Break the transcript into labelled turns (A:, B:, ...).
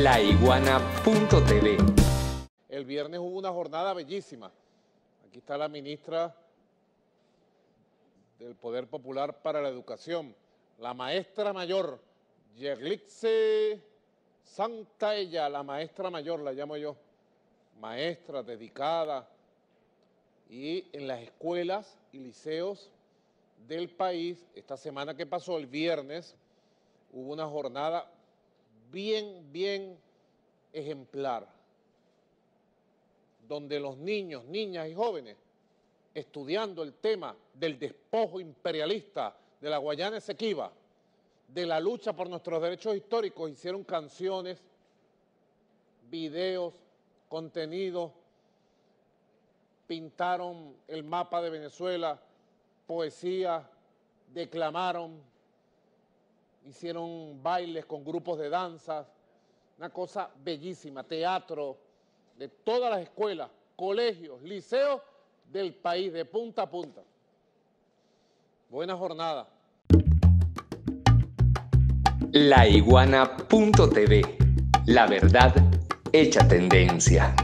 A: laiguana.tv.
B: El viernes hubo una jornada bellísima. Aquí está la ministra del Poder Popular para la Educación, la maestra mayor, Yerlixe Santaella, la maestra mayor, la llamo yo, maestra dedicada, y en las escuelas y liceos del país, esta semana que pasó, el viernes, hubo una jornada bien, bien ejemplar, donde los niños, niñas y jóvenes, estudiando el tema del despojo imperialista de la Guayana Esequiba, de la lucha por nuestros derechos históricos, hicieron canciones, videos, contenidos, pintaron el mapa de Venezuela, poesía, declamaron, hicieron bailes con grupos de danzas, una cosa bellísima, teatro de todas las escuelas, colegios, liceos del país, de punta a punta. Buena jornada.
A: La iguana.tv, la verdad hecha tendencia.